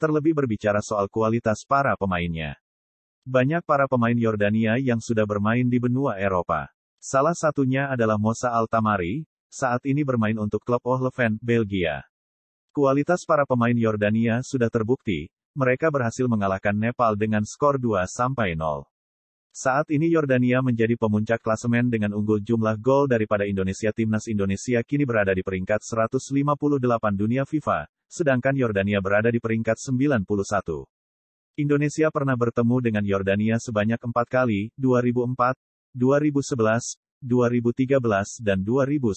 terlebih berbicara soal kualitas para pemainnya. Banyak para pemain Yordania yang sudah bermain di benua Eropa. Salah satunya adalah Mosa Altamari, saat ini bermain untuk klub Ohleven, Belgia. Kualitas para pemain Yordania sudah terbukti, mereka berhasil mengalahkan Nepal dengan skor 2-0. Saat ini Yordania menjadi pemuncak klasemen dengan unggul jumlah gol daripada Indonesia. Timnas Indonesia kini berada di peringkat 158 dunia FIFA, sedangkan Yordania berada di peringkat 91. Indonesia pernah bertemu dengan Yordania sebanyak empat kali, 2004, 2011, 2013 dan 2019.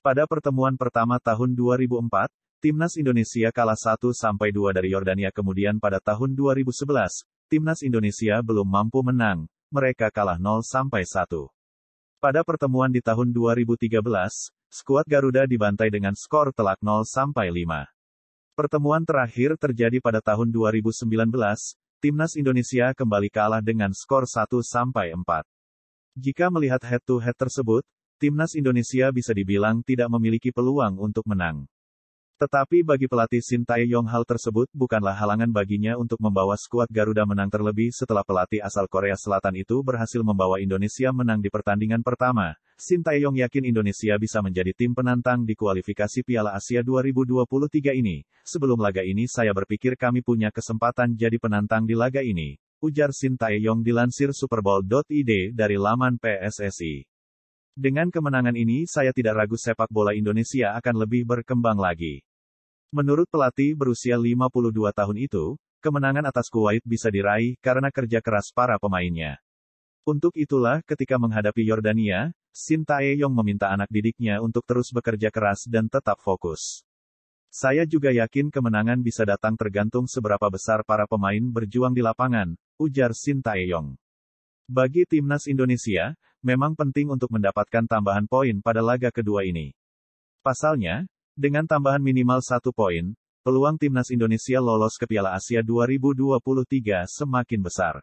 Pada pertemuan pertama tahun 2004, Timnas Indonesia kalah 1 sampai 2 dari Yordania kemudian pada tahun 2011, Timnas Indonesia belum mampu menang, mereka kalah 0 sampai 1. Pada pertemuan di tahun 2013, skuad Garuda dibantai dengan skor telak 0 sampai 5. Pertemuan terakhir terjadi pada tahun 2019, timnas Indonesia kembali kalah dengan skor 1 sampai 4. Jika melihat head to head tersebut, timnas Indonesia bisa dibilang tidak memiliki peluang untuk menang. Tetapi bagi pelatih Shin Tae-yong hal tersebut bukanlah halangan baginya untuk membawa skuad Garuda menang terlebih setelah pelatih asal Korea Selatan itu berhasil membawa Indonesia menang di pertandingan pertama. Shin Tae-yong yakin Indonesia bisa menjadi tim penantang di kualifikasi Piala Asia 2023 ini. Sebelum laga ini saya berpikir kami punya kesempatan jadi penantang di laga ini. Ujar Shin Tae-yong dilansir superbowl.id dari laman PSSI. Dengan kemenangan ini saya tidak ragu sepak bola Indonesia akan lebih berkembang lagi. Menurut pelatih berusia 52 tahun itu, kemenangan atas Kuwait bisa diraih karena kerja keras para pemainnya. Untuk itulah ketika menghadapi Yordania, Shin Tae-yong meminta anak didiknya untuk terus bekerja keras dan tetap fokus. Saya juga yakin kemenangan bisa datang tergantung seberapa besar para pemain berjuang di lapangan, ujar Shin Tae-yong. Bagi timnas Indonesia, memang penting untuk mendapatkan tambahan poin pada laga kedua ini. Pasalnya, dengan tambahan minimal satu poin, peluang timnas Indonesia lolos ke Piala Asia 2023 semakin besar.